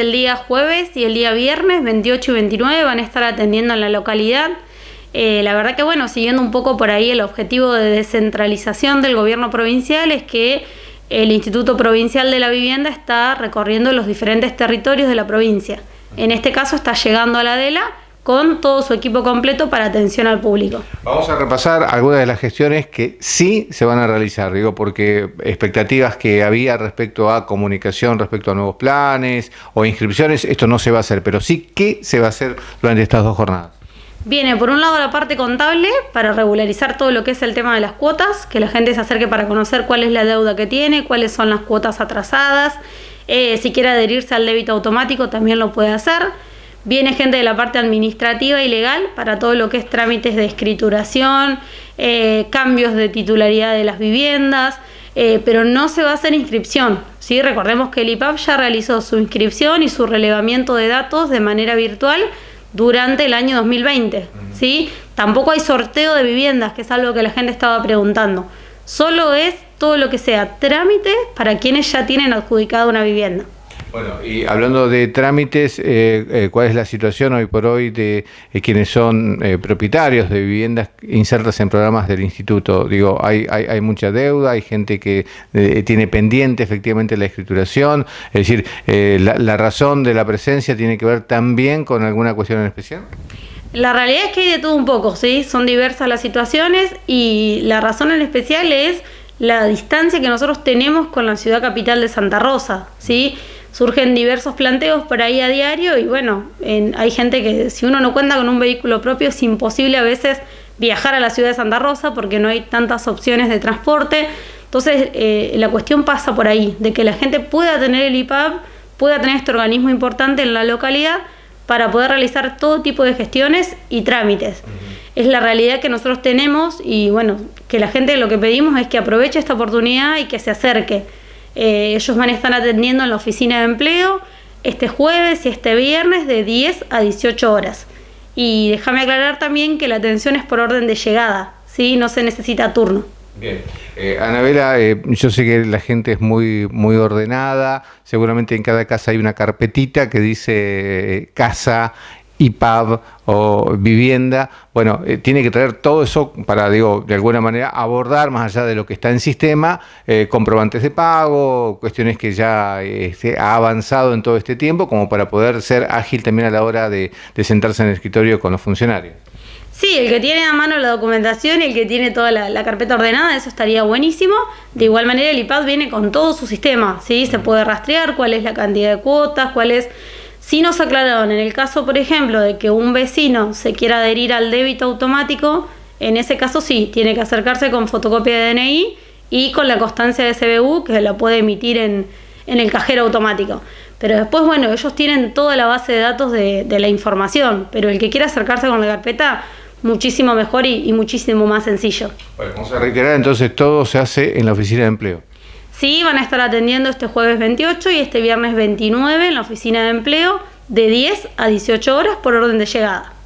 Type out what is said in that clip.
El día jueves y el día viernes 28 y 29 van a estar atendiendo en la localidad. Eh, la verdad que bueno, siguiendo un poco por ahí el objetivo de descentralización del gobierno provincial es que el Instituto Provincial de la Vivienda está recorriendo los diferentes territorios de la provincia. En este caso está llegando a la DELA con todo su equipo completo para atención al público. Vamos a repasar algunas de las gestiones que sí se van a realizar, digo, porque expectativas que había respecto a comunicación, respecto a nuevos planes o inscripciones, esto no se va a hacer, pero sí qué se va a hacer durante estas dos jornadas. Viene por un lado la parte contable para regularizar todo lo que es el tema de las cuotas, que la gente se acerque para conocer cuál es la deuda que tiene, cuáles son las cuotas atrasadas, eh, si quiere adherirse al débito automático también lo puede hacer. Viene gente de la parte administrativa y legal para todo lo que es trámites de escrituración, eh, cambios de titularidad de las viviendas, eh, pero no se basa en inscripción. ¿sí? Recordemos que el IPAP ya realizó su inscripción y su relevamiento de datos de manera virtual durante el año 2020. ¿sí? Tampoco hay sorteo de viviendas, que es algo que la gente estaba preguntando. Solo es todo lo que sea trámite para quienes ya tienen adjudicada una vivienda. Bueno, y hablando de trámites, eh, eh, ¿cuál es la situación hoy por hoy de eh, quienes son propietarios de viviendas insertas en programas del instituto? Digo, hay, mucha deuda, hay gente que tiene pendiente efectivamente la escrituración, es decir, la, la razón de la presencia tiene que ver también con alguna cuestión en especial. La realidad es que hay de todo un poco, ¿sí? Son diversas las situaciones y la razón en especial es la distancia que nosotros tenemos con la ciudad capital de Santa Rosa, ¿sí? surgen diversos planteos por ahí a diario y bueno, hay gente que si uno no cuenta con un vehículo propio es imposible a veces viajar a la ciudad de Santa Rosa porque no hay tantas opciones de transporte. Entonces eh, la cuestión pasa por ahí, de que la gente pueda tener el IPAP, pueda tener este organismo importante en la localidad para poder realizar todo tipo de gestiones y trámites. Es la realidad que nosotros tenemos y bueno, que la gente lo que pedimos es que aproveche esta oportunidad y que se acerque. Eh, ellos van a estar atendiendo en la oficina de empleo este jueves y este viernes de 10 a 18 horas. Y déjame aclarar también que la atención es por orden de llegada, ¿sí? no se necesita turno. Bien. Eh, Anabela, eh, yo sé que la gente es muy, muy ordenada, seguramente en cada casa hay una carpetita que dice casa IPAB o vivienda. Bueno, eh, tiene que traer todo eso para, digo, de alguna manera abordar más allá de lo que está en sistema, eh, comprobantes de pago, cuestiones que ya este, ha avanzado en todo este tiempo, como para poder ser ágil también a la hora de, sentarse en el escritorio con los funcionarios. Sí, el que tiene a mano la documentación y el que tiene toda la, carpeta ordenada, eso estaría buenísimo. De igual manera, el IPAD viene con todo su sistema, ¿sí? Se puede rastrear cuál es la cantidad de cuotas, cuál es si nos aclararon, en el caso, por ejemplo, de que un vecino se quiera adherir al débito automático, en ese caso sí, tiene que acercarse con fotocopia de DNI y con la constancia de SBU, que la puede emitir en, el cajero automático. Pero después, bueno, ellos tienen toda la base de datos de, la información, pero el que quiera acercarse con la carpeta, muchísimo mejor y, muchísimo más sencillo. vamos a reiterar, entonces todo se hace en la oficina de empleo. Sí, van a estar atendiendo este jueves 28 y este viernes 29 en la oficina de empleo de 10 a 18 horas por orden de llegada.